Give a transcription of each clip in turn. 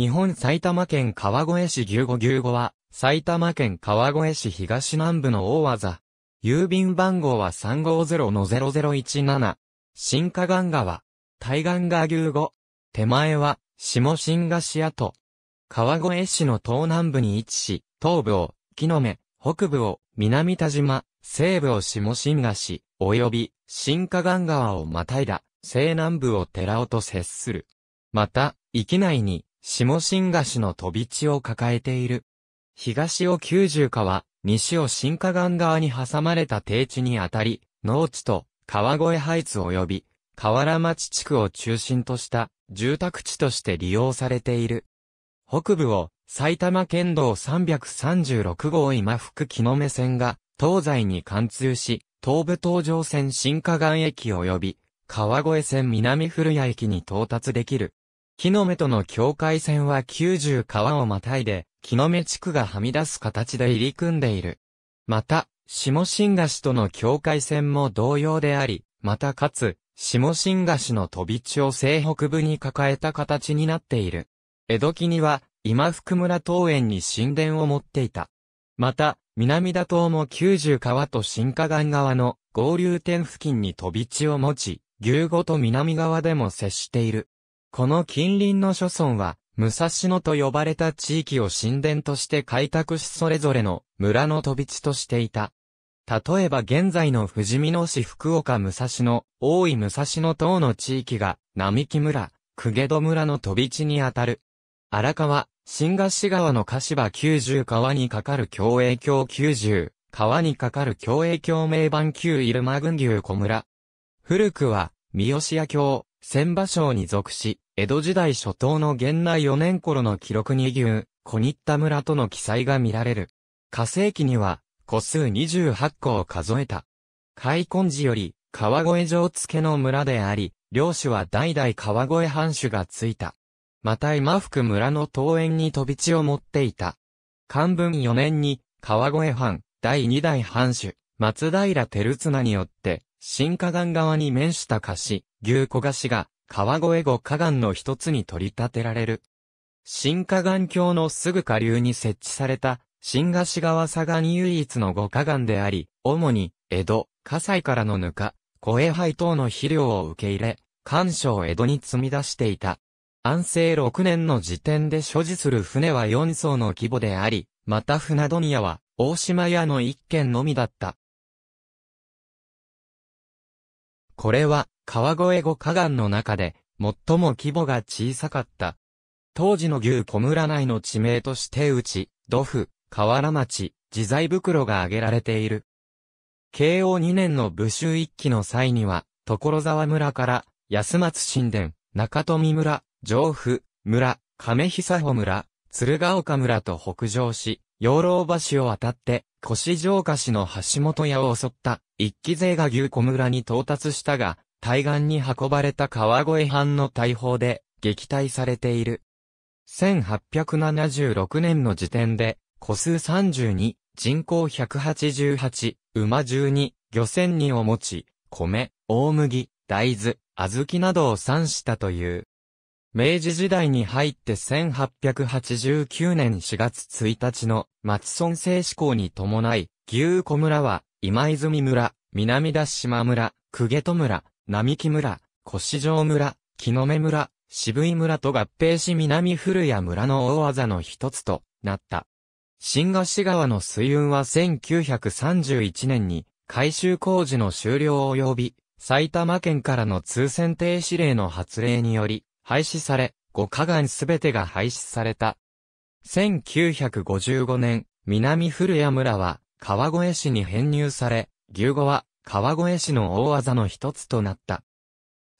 日本埼玉県川越市牛五牛五は、埼玉県川越市東南部の大技。郵便番号は350-0017。新河岸川。対岸が牛五。手前は、下新河市跡。川越市の東南部に位置し、東部を、木の目、北部を、南田島、西部を下新河市、及び、新河岸川をまたいだ、西南部を寺尾と接する。また、域内に、下新河市の飛び地を抱えている。東を九十川、西を新河岸側に挟まれた低地にあたり、農地と川越ハイツ及び河原町地区を中心とした住宅地として利用されている。北部を埼玉県道336号今福木の目線が東西に貫通し、東武東上線新河岸駅及び川越線南古谷駅に到達できる木の目との境界線は90川をまたいで、木の目地区がはみ出す形で入り組んでいる。また、下新河市との境界線も同様であり、またかつ、下新河市の飛び地を西北部に抱えた形になっている。江戸期には、今福村桃園に神殿を持っていた。また、南田島も九十川と新河岸側の合流点付近に飛び地を持ち、牛後と南側でも接している。この近隣の諸村は、武蔵野と呼ばれた地域を神殿として開拓しそれぞれの村の飛び地としていた。例えば現在の富士見野市福岡武蔵野、大井武蔵野等の地域が、並木村、久下戸村の飛び地にあたる。荒川、新河岸川の柏九90川にかかる共栄橋90、川にかかる共栄橋名番旧入間郡牛小村。古くは、三好屋橋、千葉省に属し、江戸時代初頭の源内4年頃の記録に牛、小日田村との記載が見られる。火星期には、個数28個を数えた。開墾時より、川越城付の村であり、領主は代々川越藩主がついた。また今福村の桃園に飛び地を持っていた。漢文4年に、川越藩、第2代藩主、松平照綱によって、新河岸側に面した菓子、牛小菓子が、川越後河岸の一つに取り立てられる。新河岸橋のすぐ下流に設置された、新河岸川左岸唯一の五河岸であり、主に、江戸、火災からのぬか、小江灰等の肥料を受け入れ、干渉江戸に積み出していた。安政6年の時点で所持する船は4艘の規模であり、また船問屋は、大島屋の1軒のみだった。これは、川越後河岸の中で、最も規模が小さかった。当時の牛小村内の地名として内、土府、河原町、自在袋が挙げられている。慶応2年の武州一揆の際には、所沢村から、安松神殿、中富村、上府、村、亀久保村、鶴ヶ丘村と北上し、養老橋を渡って、越城下市の橋本屋を襲った、一騎勢が牛小村に到達したが、対岸に運ばれた川越藩の大砲で、撃退されている。1876年の時点で、個数32、人口188、馬12、漁船2を持ち、米、大麦、大豆、小豆などを産したという。明治時代に入って1889年4月1日の松村制志向に伴い、牛小村は今泉村、南田島村、久下戸村、並木村、越城村、木の目村、渋井村と合併し南古谷村の大技の一つとなった。新河岸川の水運は1931年に改修工事の終了及び埼玉県からの通船停止令の発令により廃止され、五カ岩すべてが廃止された。1955年、南古谷村は、川越市に編入され、牛語は、川越市の大技の一つとなった。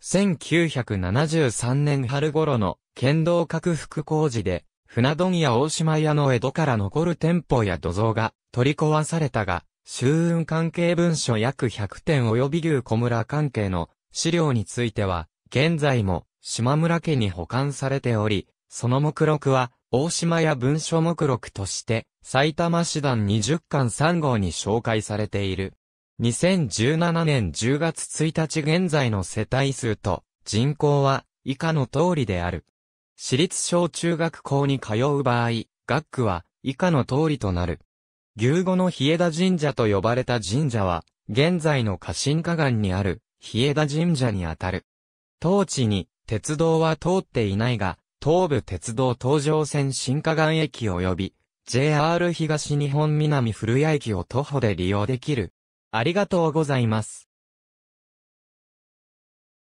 1973年春頃の剣道拡幅工事で、船問屋大島屋の江戸から残る店舗や土蔵が取り壊されたが、周運関係文書約100点及び牛小村関係の資料については、現在も島村家に保管されており、その目録は、大島や文書目録として、埼玉師団20巻3号に紹介されている。2017年10月1日現在の世帯数と人口は以下の通りである。私立小中学校に通う場合、学区は以下の通りとなる。牛後の日枝神社と呼ばれた神社は、現在の家臣河岸にある日枝神社にあたる。当地に鉄道は通っていないが、東武鉄道東上線新河岸駅及び、JR 東日本南古谷駅を徒歩で利用できる。ありがとうございます。